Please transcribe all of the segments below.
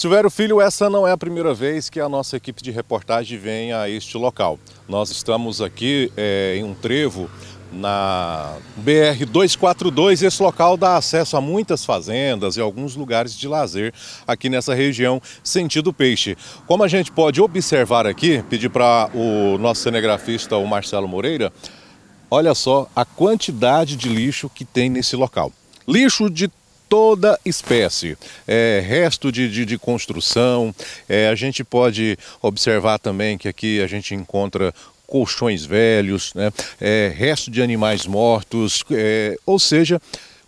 Silvério Filho, essa não é a primeira vez que a nossa equipe de reportagem vem a este local. Nós estamos aqui é, em um trevo na BR 242. Esse local dá acesso a muitas fazendas e alguns lugares de lazer aqui nessa região, sentido peixe. Como a gente pode observar aqui, pedir para o nosso cinegrafista, o Marcelo Moreira, olha só a quantidade de lixo que tem nesse local. Lixo de toda espécie. É, resto de, de, de construção, é, a gente pode observar também que aqui a gente encontra colchões velhos, né? é, resto de animais mortos, é, ou seja,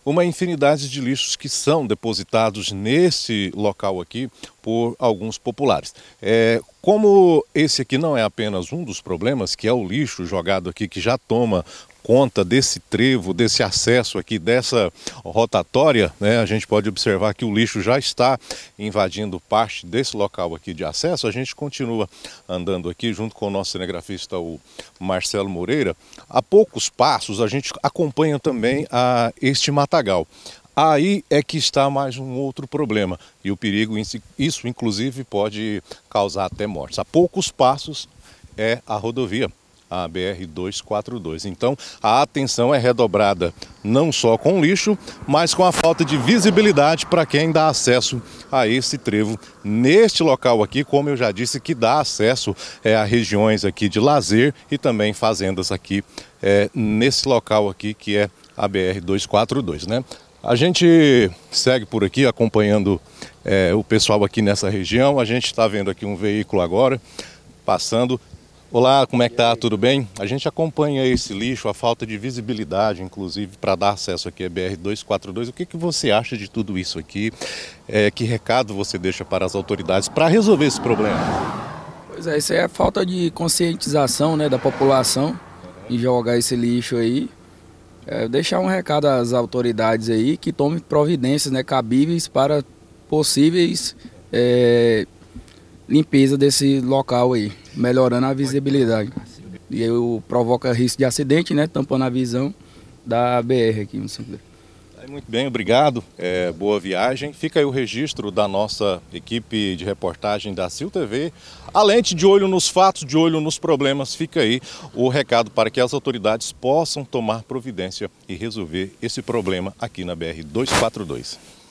uma infinidade de lixos que são depositados nesse local aqui por alguns populares. É, como esse aqui não é apenas um dos problemas, que é o lixo jogado aqui que já toma conta desse trevo, desse acesso aqui, dessa rotatória, né, a gente pode observar que o lixo já está invadindo parte desse local aqui de acesso. A gente continua andando aqui junto com o nosso cinegrafista, o Marcelo Moreira. A poucos passos, a gente acompanha também a este matagal. Aí é que está mais um outro problema e o perigo, isso inclusive pode causar até mortes. A poucos passos é a rodovia a BR 242. Então, a atenção é redobrada não só com o lixo, mas com a falta de visibilidade para quem dá acesso a esse trevo neste local aqui, como eu já disse, que dá acesso é, a regiões aqui de lazer e também fazendas aqui é, nesse local aqui que é a BR 242, né? A gente segue por aqui acompanhando é, o pessoal aqui nessa região. A gente está vendo aqui um veículo agora passando Olá, como é que tá? Tudo bem? A gente acompanha esse lixo, a falta de visibilidade, inclusive, para dar acesso aqui à BR-242. O que, que você acha de tudo isso aqui? É, que recado você deixa para as autoridades para resolver esse problema? Pois é, isso é a falta de conscientização né, da população em jogar esse lixo aí. É, deixar um recado às autoridades aí que tomem providências né, cabíveis para possíveis é, limpeza desse local aí melhorando a visibilidade. E aí provoca risco de acidente, né? Tampando a visão da BR aqui no Santander. muito bem, obrigado. É, boa viagem. Fica aí o registro da nossa equipe de reportagem da Sil TV. A lente de olho nos fatos, de olho nos problemas, fica aí o recado para que as autoridades possam tomar providência e resolver esse problema aqui na BR 242.